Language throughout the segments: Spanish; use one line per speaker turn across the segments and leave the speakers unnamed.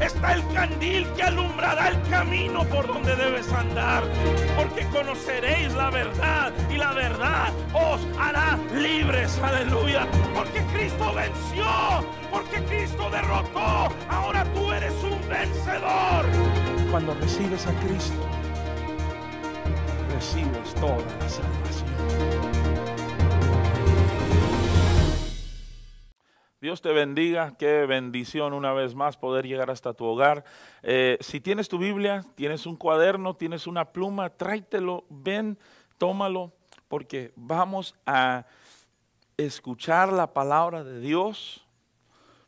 está el candil que alumbrará el camino por donde debes andar. Porque conoceréis la verdad y la verdad os hará libres. Aleluya. Porque Cristo venció. Porque Cristo derrotó. Ahora tú eres un vencedor. Cuando recibes a Cristo, recibes toda la salvación. Dios te bendiga, qué bendición una vez más poder llegar hasta tu hogar. Eh, si tienes tu Biblia, tienes un cuaderno, tienes una pluma, tráetelo, ven, tómalo, porque vamos a escuchar la palabra de Dios,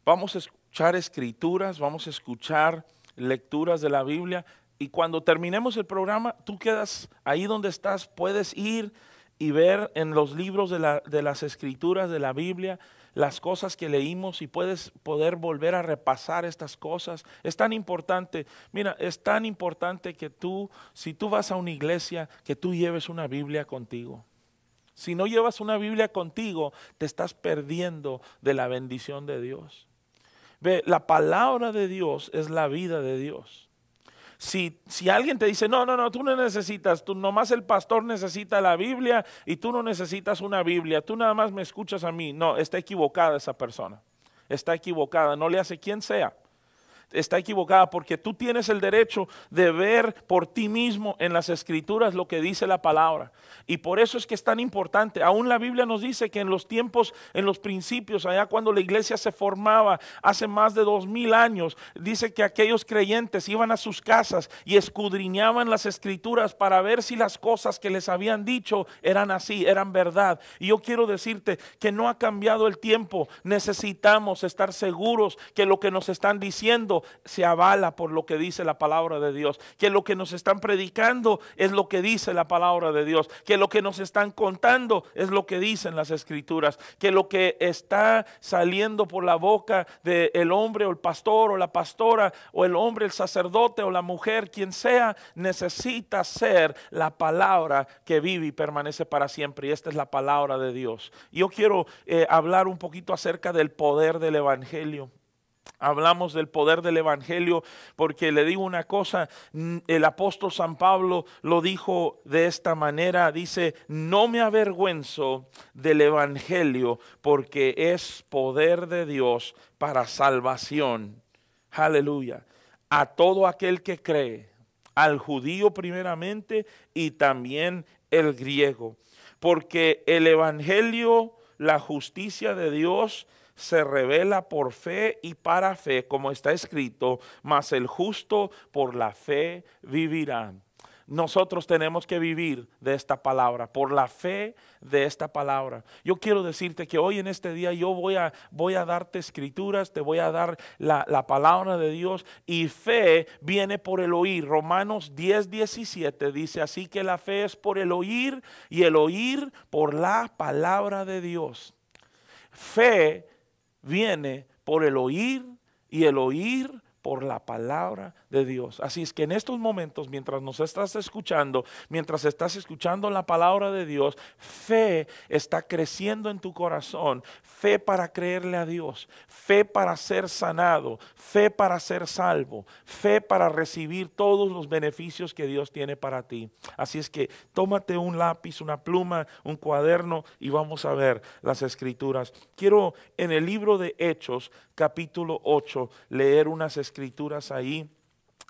vamos a escuchar escrituras, vamos a escuchar lecturas de la Biblia y cuando terminemos el programa, tú quedas ahí donde estás, puedes ir y ver en los libros de, de las escrituras de la Biblia las cosas que leímos y puedes poder volver a repasar estas cosas. Es tan importante, mira, es tan importante que tú, si tú vas a una iglesia, que tú lleves una Biblia contigo. Si no llevas una Biblia contigo, te estás perdiendo de la bendición de Dios. Ve, la palabra de Dios es la vida de Dios. Si, si alguien te dice, no, no, no, tú no necesitas, tú nomás el pastor necesita la Biblia y tú no necesitas una Biblia, tú nada más me escuchas a mí. No, está equivocada esa persona. Está equivocada, no le hace quien sea está equivocada porque tú tienes el derecho de ver por ti mismo en las escrituras lo que dice la palabra. Y por eso es que es tan importante. Aún la Biblia nos dice que en los tiempos, en los principios, allá cuando la iglesia se formaba hace más de dos mil años, dice que aquellos creyentes iban a sus casas y escudriñaban las escrituras para ver si las cosas que les habían dicho eran así, eran verdad. Y yo quiero decirte que no ha cambiado el tiempo. Necesitamos estar seguros que lo que nos están diciendo se avala por lo que dice la palabra de Dios, que lo que nos están predicando es lo que dice la palabra de Dios, que lo que nos están contando es lo que dicen las escrituras, que lo que está saliendo por la boca del hombre o el pastor o la pastora o el hombre, el sacerdote o la mujer, quien sea, necesita ser la palabra que vive y permanece para siempre. Y esta es la palabra de Dios. Yo quiero eh, hablar un poquito acerca del poder del Evangelio hablamos del poder del Evangelio, porque le digo una cosa, el apóstol San Pablo lo dijo de esta manera, dice, no me avergüenzo del Evangelio, porque es poder de Dios para salvación. Aleluya. A todo aquel que cree, al judío primeramente y también el griego, porque el Evangelio, la justicia de Dios, se revela por fe y para fe, como está escrito, mas el justo por la fe vivirá. Nosotros tenemos que vivir de esta palabra, por la fe de esta palabra. Yo quiero decirte que hoy en este día yo voy a, voy a darte escrituras, te voy a dar la, la, palabra de Dios y fe viene por el oír. Romanos 10, 17 dice así que la fe es por el oír y el oír por la palabra de Dios. Fe viene por el oír y el oír por la palabra de Dios. Así es que en estos momentos, mientras nos estás escuchando, mientras estás escuchando la palabra de Dios, fe está creciendo en tu corazón, fe para creerle a Dios, fe para ser sanado, fe para ser salvo, fe para recibir todos los beneficios que Dios tiene para ti. Así es que tómate un lápiz, una pluma, un cuaderno y vamos a ver las escrituras. Quiero en el libro de Hechos, capítulo 8, leer unas escrituras ahí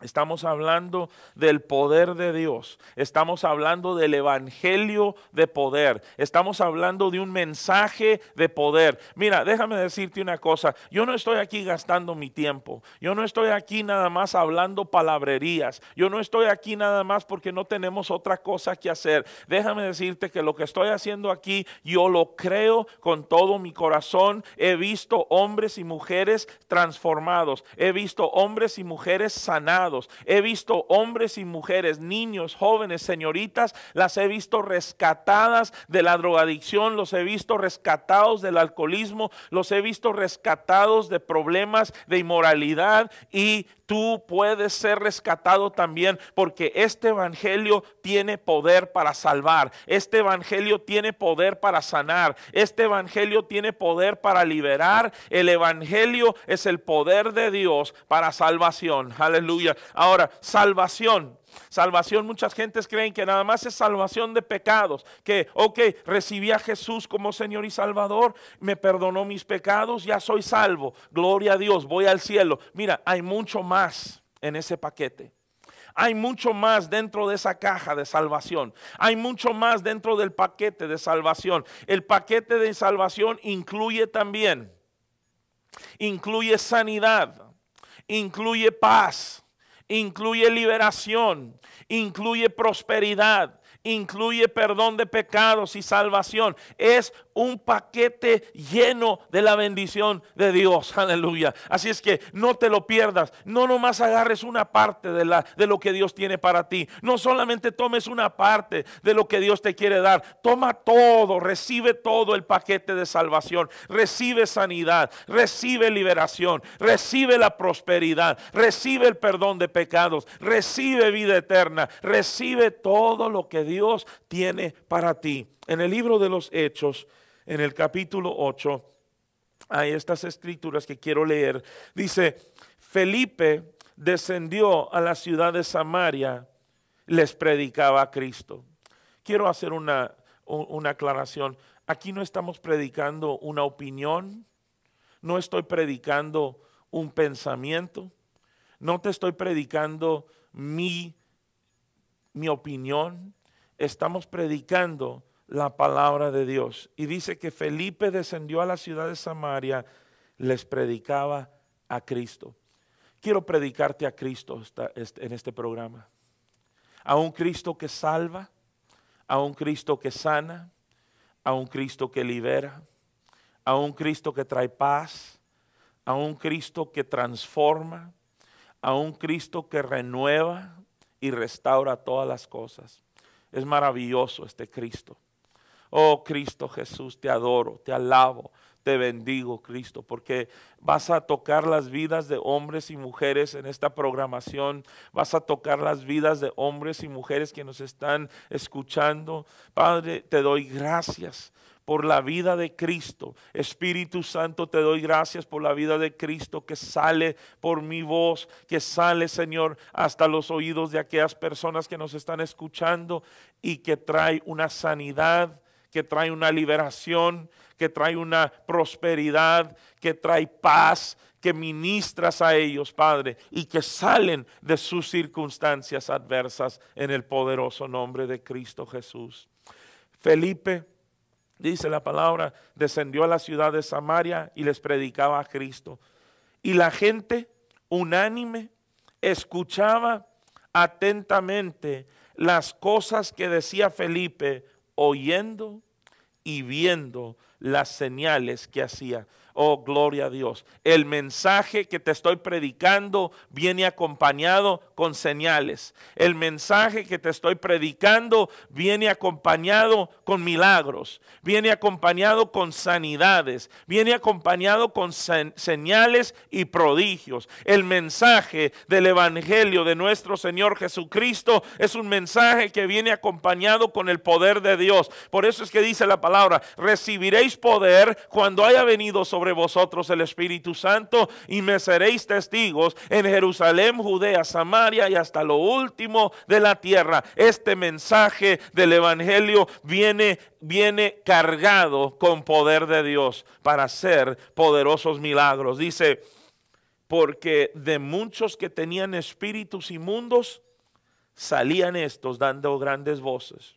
Estamos hablando del poder de Dios, estamos hablando del evangelio de poder, estamos hablando de un mensaje de poder. Mira, déjame decirte una cosa, yo no estoy aquí gastando mi tiempo, yo no estoy aquí nada más hablando palabrerías, yo no estoy aquí nada más porque no tenemos otra cosa que hacer. Déjame decirte que lo que estoy haciendo aquí, yo lo creo con todo mi corazón. He visto hombres y mujeres transformados, he visto hombres y mujeres sanados He visto hombres y mujeres, niños, jóvenes, señoritas, las he visto rescatadas de la drogadicción, los he visto rescatados del alcoholismo, los he visto rescatados de problemas de inmoralidad y tú puedes ser rescatado también porque este Evangelio tiene poder para salvar, este Evangelio tiene poder para sanar, este Evangelio tiene poder para liberar, el Evangelio es el poder de Dios para salvación, aleluya. Ahora, salvación Salvación, muchas gentes creen que nada más es salvación de pecados, que, ok, recibí a Jesús como Señor y Salvador, me perdonó mis pecados, ya soy salvo, gloria a Dios, voy al cielo. Mira, hay mucho más en ese paquete. Hay mucho más dentro de esa caja de salvación. Hay mucho más dentro del paquete de salvación. El paquete de salvación incluye también, incluye sanidad, incluye paz, incluye liberación, incluye prosperidad, incluye perdón de pecados y salvación. Es un paquete lleno de la bendición de Dios. Aleluya. Así es que no te lo pierdas. No nomás agarres una parte de, la, de lo que Dios tiene para ti. No solamente tomes una parte de lo que Dios te quiere dar. Toma todo, recibe todo el paquete de salvación. Recibe sanidad, recibe liberación, recibe la prosperidad, recibe el perdón de pecados, recibe vida eterna, recibe todo lo que Dios tiene para ti. En el libro de los Hechos, en el capítulo 8 hay estas escrituras que quiero leer. Dice, Felipe descendió a la ciudad de Samaria, les predicaba a Cristo. Quiero hacer una, una aclaración. Aquí no estamos predicando una opinión, no estoy predicando un pensamiento, no te estoy predicando mi, mi opinión, estamos predicando la palabra de Dios. Y dice que Felipe descendió a la ciudad de Samaria, les predicaba a Cristo. Quiero predicarte a Cristo en este programa. A un Cristo que salva, a un Cristo que sana, a un Cristo que libera, a un Cristo que trae paz, a un Cristo que transforma, a un Cristo que renueva y restaura todas las cosas. Es maravilloso este Cristo. Oh Cristo Jesús, te adoro, te alabo, te bendigo, Cristo, porque vas a tocar las vidas de hombres y mujeres en esta programación, vas a tocar las vidas de hombres y mujeres que nos están escuchando. Padre, te doy gracias por la vida de Cristo. Espíritu Santo, te doy gracias por la vida de Cristo que sale por mi voz, que sale, Señor, hasta los oídos de aquellas personas que nos están escuchando y que trae una sanidad que trae una liberación, que trae una prosperidad, que trae paz, que ministras a ellos, Padre, y que salen de sus circunstancias adversas en el poderoso nombre de Cristo Jesús. Felipe, dice la palabra, descendió a la ciudad de Samaria y les predicaba a Cristo. Y la gente unánime escuchaba atentamente las cosas que decía Felipe, oyendo y viendo las señales que hacía. Oh, gloria a Dios. El mensaje que te estoy predicando viene acompañado con señales. El mensaje que te estoy predicando viene acompañado con milagros, viene acompañado con sanidades, viene acompañado con señales y prodigios. El mensaje del Evangelio de nuestro Señor Jesucristo es un mensaje que viene acompañado con el poder de Dios. Por eso es que dice la palabra, recibiréis poder cuando haya venido sobre vosotros el Espíritu Santo y me seréis testigos en Jerusalén, Judea, Samaria y hasta lo último de la tierra. Este mensaje del Evangelio viene viene cargado con poder de Dios para hacer poderosos milagros. Dice, porque de muchos que tenían espíritus inmundos, salían estos dando grandes voces.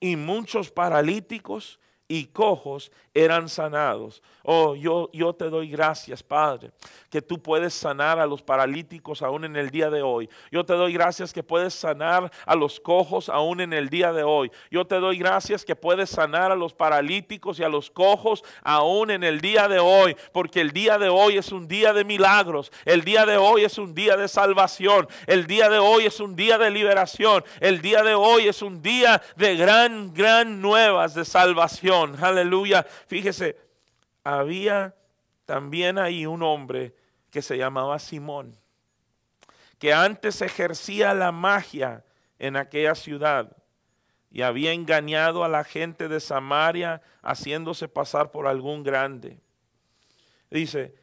Y muchos paralíticos y cojos eran sanados. Oh, yo, yo te doy gracias, Padre, que tú puedes sanar a los paralíticos aún en el día de hoy. Yo te doy gracias que puedes sanar a los cojos aún en el día de hoy. Yo te doy gracias que puedes sanar a los paralíticos y a los cojos aún en el día de hoy, porque el día de hoy es un día de milagros, el día de hoy es un día de salvación, el día de hoy es un día de liberación, el día de hoy es un día de gran, gran nuevas de salvación. Aleluya. Fíjese, había también ahí un hombre que se llamaba Simón, que antes ejercía la magia en aquella ciudad y había engañado a la gente de Samaria haciéndose pasar por algún grande. Dice,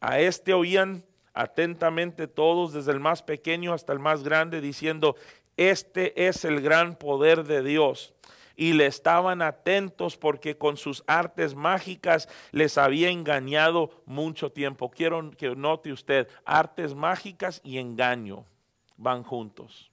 a este oían atentamente todos, desde el más pequeño hasta el más grande, diciendo, este es el gran poder de Dios y le estaban atentos porque con sus artes mágicas les había engañado mucho tiempo. Quiero que note usted, artes mágicas y engaño van juntos.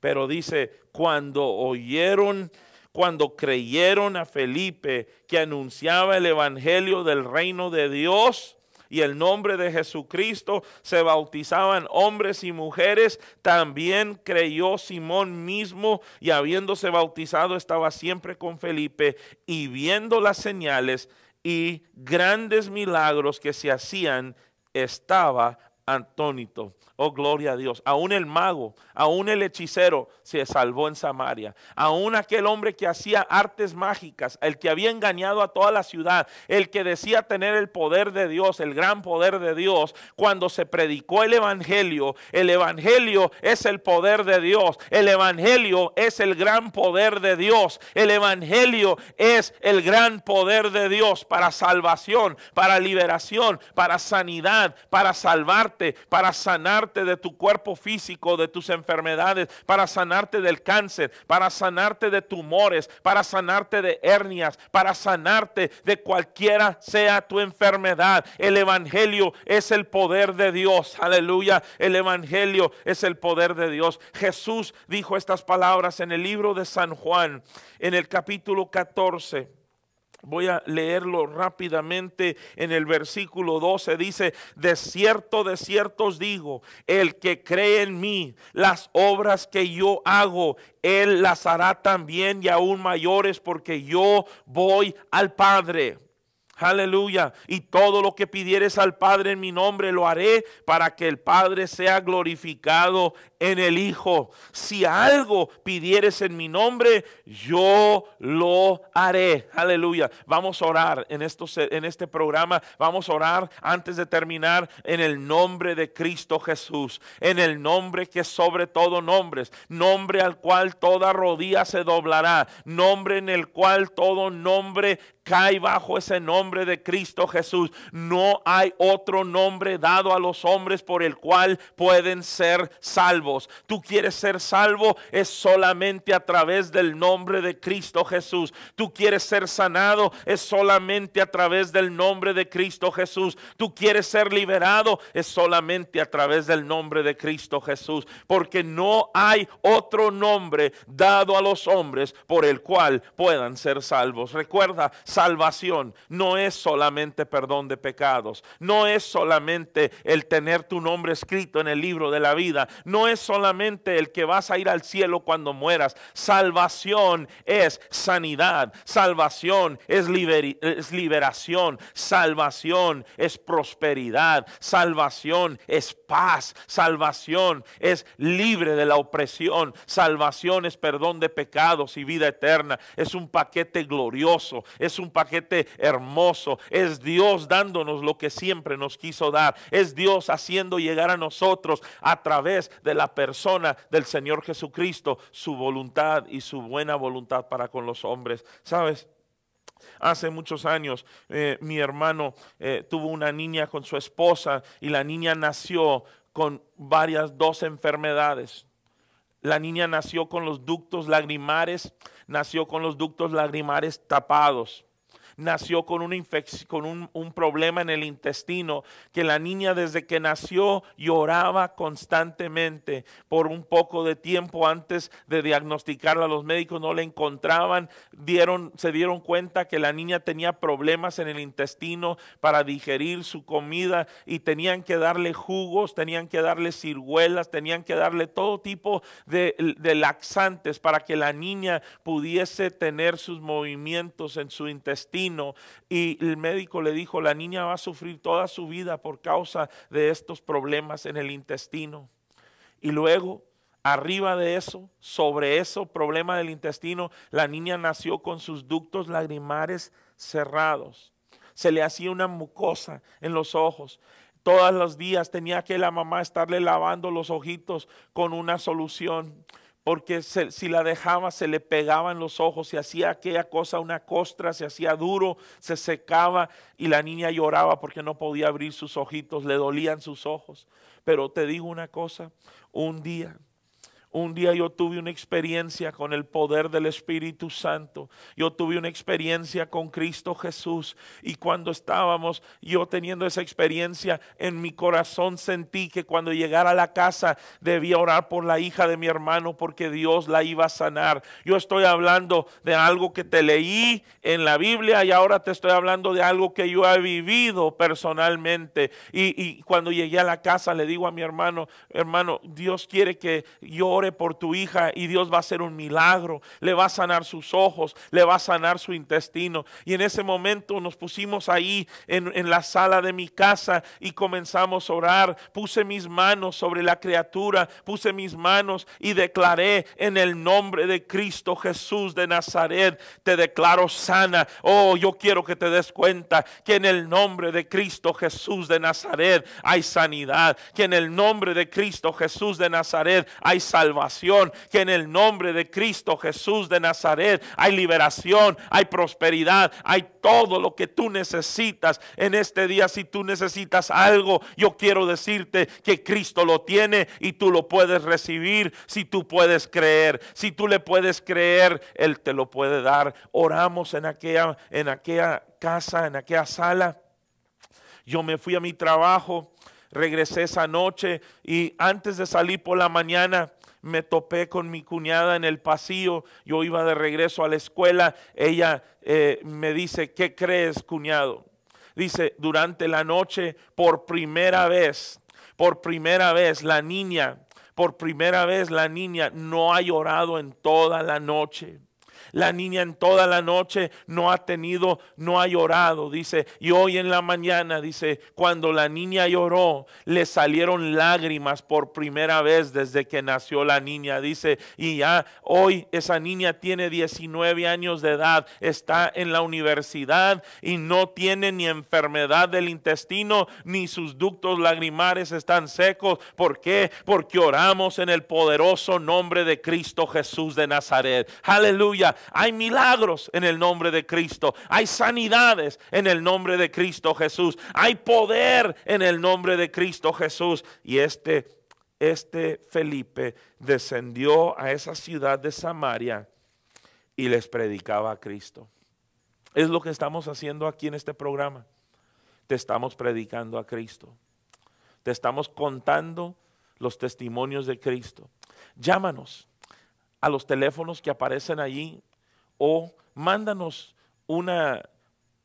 Pero dice, cuando oyeron cuando creyeron a Felipe que anunciaba el evangelio del reino de Dios, y el nombre de Jesucristo se bautizaban hombres y mujeres. También creyó Simón mismo y habiéndose bautizado estaba siempre con Felipe y viendo las señales y grandes milagros que se hacían, estaba Antónito Oh, gloria a Dios. Aún el mago, aún el hechicero se salvó en Samaria. Aún aquel hombre que hacía artes mágicas, el que había engañado a toda la ciudad, el que decía tener el poder de Dios, el gran poder de Dios, cuando se predicó el Evangelio, el Evangelio es el poder de Dios, el Evangelio es el gran poder de Dios, el Evangelio es el gran poder de Dios para salvación, para liberación, para sanidad, para salvarte para sanarte de tu cuerpo físico, de tus enfermedades, para sanarte del cáncer, para sanarte de tumores, para sanarte de hernias, para sanarte de cualquiera sea tu enfermedad. El Evangelio es el poder de Dios. Aleluya. El Evangelio es el poder de Dios. Jesús dijo estas palabras en el libro de San Juan, en el capítulo 14 Voy a leerlo rápidamente en el versículo 12. Dice, de cierto, de cierto os digo, el que cree en mí, las obras que yo hago, él las hará también y aún mayores porque yo voy al Padre. Aleluya. Y todo lo que pidieres al Padre en mi nombre lo haré para que el Padre sea glorificado en el Hijo. Si algo pidieres en mi nombre, yo lo haré. Aleluya. Vamos a orar en, en este programa. Vamos a orar antes de terminar en el nombre de Cristo Jesús. En el nombre que sobre todo nombres. Nombre al cual toda rodilla se doblará. Nombre en el cual todo nombre cae bajo ese nombre de Cristo Jesús. No hay otro nombre dado a los hombres por el cual pueden ser salvos. Tú quieres ser salvo es solamente a través del nombre de Cristo Jesús. Tú quieres ser sanado es solamente a través del nombre de Cristo Jesús. Tú quieres ser liberado es solamente a través del nombre de Cristo Jesús. Porque no hay otro nombre dado a los hombres por el cual puedan ser salvos. Recuerda, salvación no es solamente perdón de pecados, no es solamente el tener tu nombre escrito en el libro de la vida, no es solamente el que vas a ir al cielo cuando mueras. Salvación es sanidad, salvación es, liberación, salvación es prosperidad, salvación es paz, salvación es libre de la opresión, salvación es perdón de pecados y vida eterna. Es un paquete glorioso, es un paquete hermoso. Es Dios dándonos lo que siempre nos quiso dar. Es Dios haciendo llegar a nosotros a través de la persona del Señor Jesucristo su voluntad y su buena voluntad para con los hombres. ¿Sabes? Hace muchos años eh, mi hermano eh, tuvo una niña con su esposa y la niña nació con varias dos enfermedades. La niña nació con los ductos lagrimares, nació con los ductos lagrimares tapados nació con, con un, problema en el intestino, que la niña desde que nació lloraba constantemente por un poco de tiempo antes de diagnosticarla. Los médicos no la encontraban, dieron, se dieron cuenta que la niña tenía problemas en el intestino para digerir su comida y tenían que darle jugos, tenían que darle ciruelas, tenían que darle todo tipo de, de laxantes para que la niña pudiese tener sus movimientos en su intestino y el médico le dijo, la niña va a sufrir toda su vida por causa de estos problemas en el intestino. Y luego, arriba de eso, sobre eso, problema del intestino, la niña nació con sus ductos lagrimares cerrados. Se le hacía una mucosa en los ojos. Todos los días tenía que la mamá estarle lavando los ojitos con una solución porque si la dejaba se le pegaban los ojos, se hacía aquella cosa, una costra, se hacía duro, se secaba y la niña lloraba porque no podía abrir sus ojitos, le dolían sus ojos. Pero te digo una cosa, un día un día yo tuve una experiencia con el poder del Espíritu Santo. Yo tuve una experiencia con Cristo Jesús. Y cuando estábamos yo teniendo esa experiencia, en mi corazón sentí que cuando llegara a la casa debía orar por la hija de mi hermano porque Dios la iba a sanar. Yo estoy hablando de algo que te leí en la Biblia y ahora te estoy hablando de algo que yo he vivido personalmente. Y, cuando llegué a la casa le digo a mi hermano, hermano, Dios quiere que yo por tu hija y Dios va a hacer un milagro, le va a sanar sus ojos, le va a sanar su intestino. Y en ese momento nos pusimos ahí en, en la sala de mi casa y comenzamos a orar. Puse mis manos sobre la criatura, puse mis manos y declaré en el nombre de Cristo Jesús de Nazaret, te declaro sana. Oh, yo quiero que te des cuenta que en el nombre de Cristo Jesús de Nazaret hay sanidad, que en el nombre de Cristo Jesús de Nazaret hay salvación que en el nombre de Cristo Jesús de Nazaret hay liberación, hay prosperidad, hay todo lo que tú necesitas en este día. Si tú necesitas algo, yo quiero decirte que Cristo lo tiene y tú lo puedes recibir si tú puedes creer. Si tú le puedes creer, Él te lo puede dar. Oramos en aquella, en aquella casa, en aquella sala. Yo me fui a mi trabajo, regresé esa noche y antes de salir por la mañana me topé con mi cuñada en el pasillo, yo iba de regreso a la escuela, ella eh, me dice, ¿qué crees, cuñado? Dice, durante la noche, por primera vez, por primera vez, la niña, por primera vez, la niña no ha llorado en toda la noche. La niña en toda la noche no ha tenido, no ha llorado, dice. Y hoy en la mañana, dice, cuando la niña lloró, le salieron lágrimas por primera vez desde que nació la niña, dice. Y ya hoy esa niña tiene 19 años de edad, está en la universidad y no tiene ni enfermedad del intestino, ni sus ductos lagrimares están secos. ¿Por qué? Porque oramos en el poderoso nombre de Cristo Jesús de Nazaret. Aleluya. Hay milagros en el nombre de Cristo. Hay sanidades en el nombre de Cristo Jesús. Hay poder en el nombre de Cristo Jesús. Y este, este Felipe descendió a esa ciudad de Samaria y les predicaba a Cristo. Es lo que estamos haciendo aquí en este programa. Te estamos predicando a Cristo. Te estamos contando los testimonios de Cristo. Llámanos a los teléfonos que aparecen allí o mándanos una,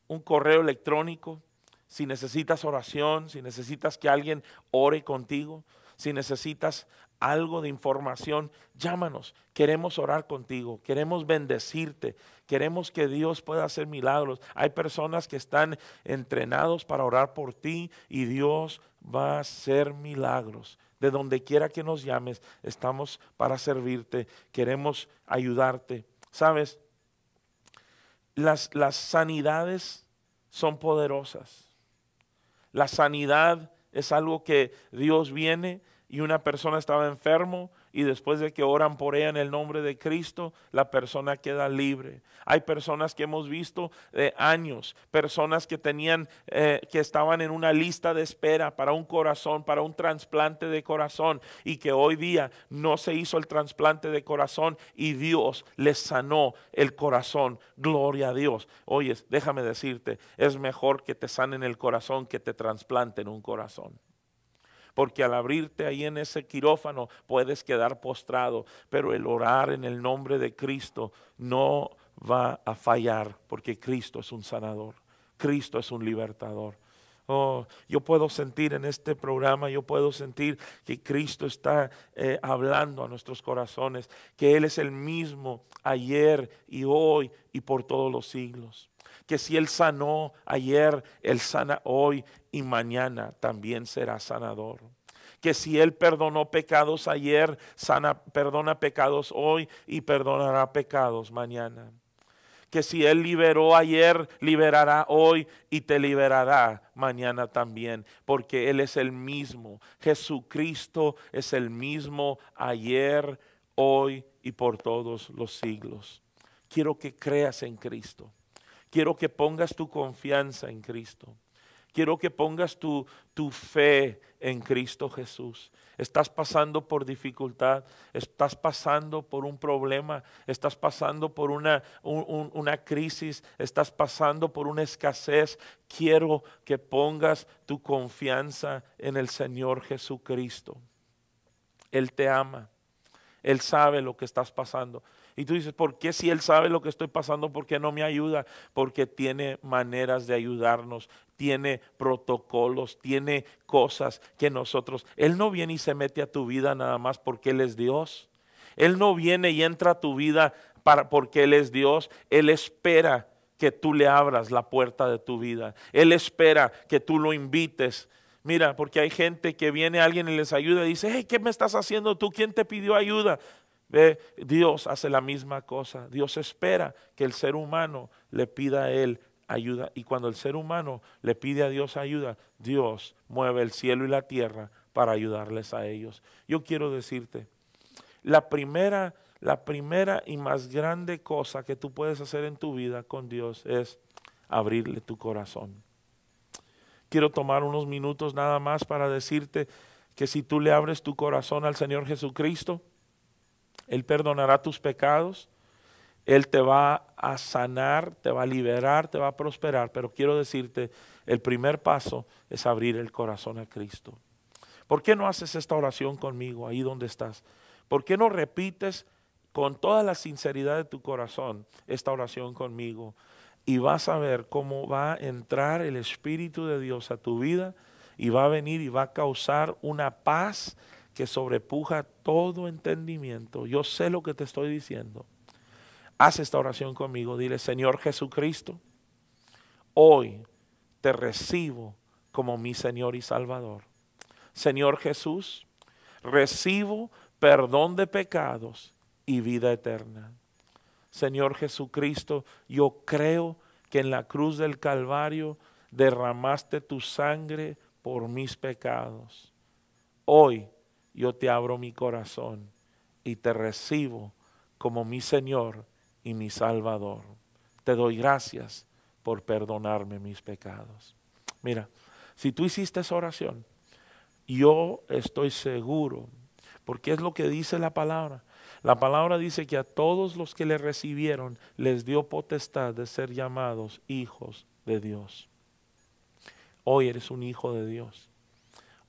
un correo electrónico si necesitas oración, si necesitas que alguien ore contigo, si necesitas algo de información, llámanos. Queremos orar contigo, queremos bendecirte, queremos que Dios pueda hacer milagros. Hay personas que están entrenados para orar por ti y Dios va a hacer milagros de donde quiera que nos llames, estamos para servirte, queremos ayudarte. ¿Sabes? Las, las sanidades son poderosas. La sanidad es algo que Dios viene y una persona estaba enfermo y después de que oran por ella en el nombre de Cristo, la persona queda libre. Hay personas que hemos visto de eh, años, personas que tenían, eh, que estaban en una lista de espera para un corazón, para un trasplante de corazón y que hoy día no se hizo el trasplante de corazón y Dios les sanó el corazón. Gloria a Dios. Oyes, déjame decirte, es mejor que te sanen el corazón que te trasplanten un corazón porque al abrirte ahí en ese quirófano puedes quedar postrado, pero el orar en el nombre de Cristo no va a fallar, porque Cristo es un sanador, Cristo es un libertador. Oh, yo puedo sentir en este programa, yo puedo sentir que Cristo está eh, hablando a nuestros corazones, que Él es el mismo ayer y hoy y por todos los siglos. Que si Él sanó ayer, Él sana hoy y mañana también será sanador. Que si Él perdonó pecados ayer, sana, perdona pecados hoy y perdonará pecados mañana que si Él liberó ayer, liberará hoy y te liberará mañana también, porque Él es el mismo. Jesucristo es el mismo ayer, hoy y por todos los siglos. Quiero que creas en Cristo. Quiero que pongas tu confianza en Cristo. Quiero que pongas tu, tu fe en Cristo Jesús estás pasando por dificultad, estás pasando por un problema, estás pasando por una, una crisis, estás pasando por una escasez, quiero que pongas tu confianza en el Señor Jesucristo. Él te ama, Él sabe lo que estás pasando. Y tú dices, ¿por qué si Él sabe lo que estoy pasando, por qué no me ayuda? Porque tiene maneras de ayudarnos tiene protocolos, tiene cosas que nosotros. Él no viene y se mete a tu vida nada más porque Él es Dios. Él no viene y entra a tu vida para, porque Él es Dios. Él espera que tú le abras la puerta de tu vida. Él espera que tú lo invites. Mira, porque hay gente que viene alguien y les ayuda y dice, hey, ¿qué me estás haciendo tú? ¿Quién te pidió ayuda? Ve, Dios hace la misma cosa. Dios espera que el ser humano le pida a Él ayuda. Y cuando el ser humano le pide a Dios ayuda, Dios mueve el cielo y la tierra para ayudarles a ellos. Yo quiero decirte, la primera, la primera y más grande cosa que tú puedes hacer en tu vida con Dios es abrirle tu corazón. Quiero tomar unos minutos nada más para decirte que si tú le abres tu corazón al Señor Jesucristo, Él perdonará tus pecados él te va a sanar, te va a liberar, te va a prosperar, pero quiero decirte, el primer paso es abrir el corazón a Cristo. ¿Por qué no haces esta oración conmigo ahí donde estás? ¿Por qué no repites con toda la sinceridad de tu corazón esta oración conmigo? Y vas a ver cómo va a entrar el Espíritu de Dios a tu vida y va a venir y va a causar una paz que sobrepuja todo entendimiento. Yo sé lo que te estoy diciendo. Haz esta oración conmigo. Dile, Señor Jesucristo, hoy te recibo como mi Señor y Salvador. Señor Jesús, recibo perdón de pecados y vida eterna. Señor Jesucristo, yo creo que en la cruz del Calvario derramaste tu sangre por mis pecados. Hoy yo te abro mi corazón y te recibo como mi Señor y mi Salvador. Te doy gracias por perdonarme mis pecados. Mira, si tú hiciste esa oración, yo estoy seguro, porque es lo que dice la palabra. La palabra dice que a todos los que le recibieron les dio potestad de ser llamados hijos de Dios. Hoy eres un hijo de Dios.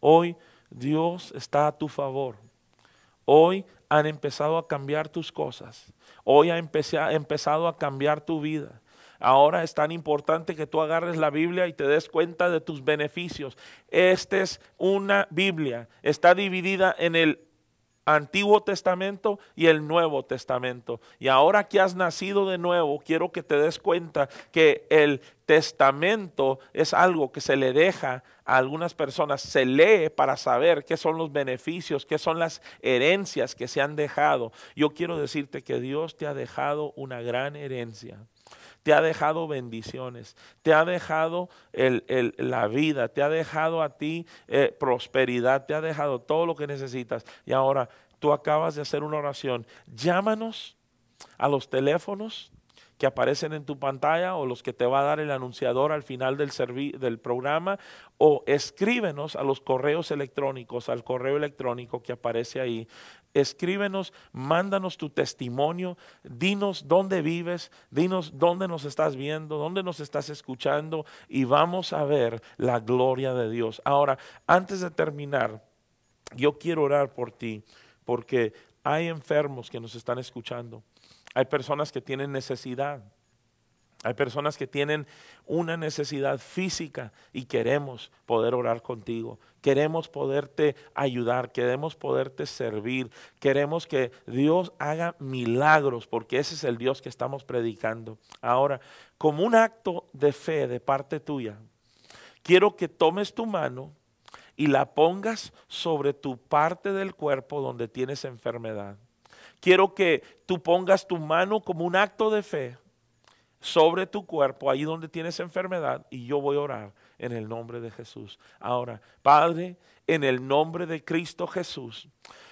Hoy Dios está a tu favor. Hoy han empezado a cambiar tus cosas. Hoy ha empezado a cambiar tu vida. Ahora es tan importante que tú agarres la Biblia y te des cuenta de tus beneficios. Esta es una Biblia. Está dividida en el Antiguo Testamento y el Nuevo Testamento. Y ahora que has nacido de nuevo, quiero que te des cuenta que el testamento es algo que se le deja algunas personas se lee para saber qué son los beneficios, qué son las herencias que se han dejado. Yo quiero decirte que Dios te ha dejado una gran herencia. Te ha dejado bendiciones, te ha dejado la vida, te ha dejado a ti eh, prosperidad, te ha dejado todo lo que necesitas. Y ahora tú acabas de hacer una oración. Llámanos a los teléfonos que aparecen en tu pantalla o los que te va a dar el anunciador al final del, del programa o escríbenos a los correos electrónicos, al correo electrónico que aparece ahí. Escríbenos, mándanos tu testimonio, dinos dónde vives, dinos dónde nos estás viendo, dónde nos estás escuchando y vamos a ver la gloria de Dios. Ahora, antes de terminar, yo quiero orar por ti porque hay enfermos que nos están escuchando. Hay personas que tienen necesidad. Hay personas que tienen una necesidad física y queremos poder orar contigo. Queremos poderte ayudar, queremos poderte servir. Queremos que Dios haga milagros porque ese es el Dios que estamos predicando. Ahora, como un acto de fe de parte tuya, quiero que tomes tu mano y la pongas sobre tu parte del cuerpo donde tienes enfermedad quiero que tú pongas tu mano como un acto de fe sobre tu cuerpo, ahí donde tienes enfermedad, y yo voy a orar en el nombre de Jesús. Ahora, Padre, en el nombre de Cristo Jesús,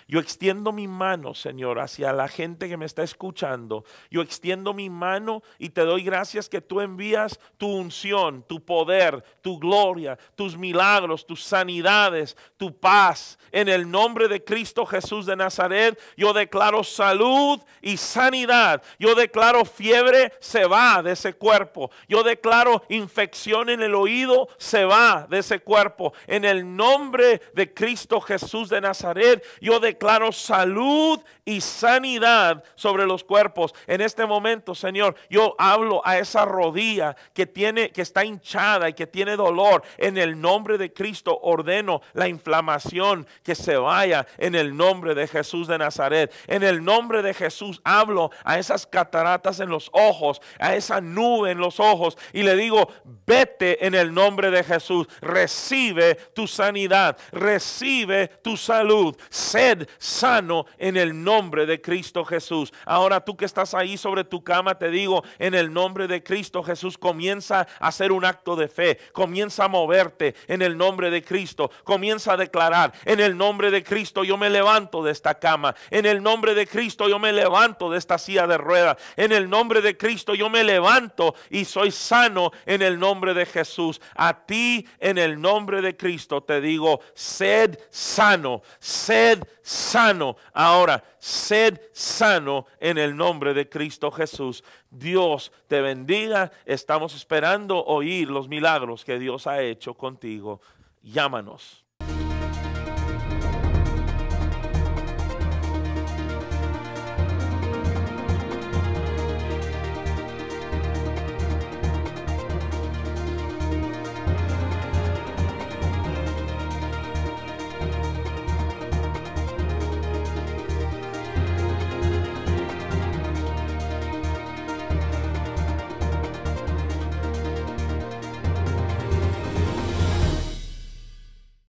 yo extiendo mi mano, Señor, hacia la gente que me está escuchando. Yo extiendo mi mano y te doy gracias que tú envías tu unción, tu poder, tu gloria, tus milagros, tus sanidades, tu paz. En el nombre de Cristo Jesús de Nazaret, yo declaro salud y sanidad. Yo declaro fiebre se va de ese cuerpo. Yo declaro infección en el oído se va de ese cuerpo. En el nombre de Cristo Jesús de Nazaret, yo declaro declaro salud y sanidad sobre los cuerpos. En este momento, Señor, yo hablo a esa rodilla que tiene que está hinchada y que tiene dolor. En el nombre de Cristo ordeno la inflamación que se vaya en el nombre de Jesús de Nazaret. En el nombre de Jesús hablo a esas cataratas en los ojos, a esa nube en los ojos y le digo, "Vete en el nombre de Jesús. Recibe tu sanidad, recibe tu salud. Sed sano en el nombre de Cristo Jesús. Ahora tú que estás ahí sobre tu cama, te digo, en el nombre de Cristo Jesús, comienza a hacer un acto de fe, comienza a moverte en el nombre de Cristo, comienza a declarar, en el nombre de Cristo yo me levanto de esta cama, en el nombre de Cristo yo me levanto de esta silla de ruedas, en el nombre de Cristo yo me levanto y soy sano en el nombre de Jesús. A ti en el nombre de Cristo te digo, sed sano, sed sano sano. Ahora, sed sano en el nombre de Cristo Jesús. Dios te bendiga. Estamos esperando oír los milagros que Dios ha hecho contigo. Llámanos.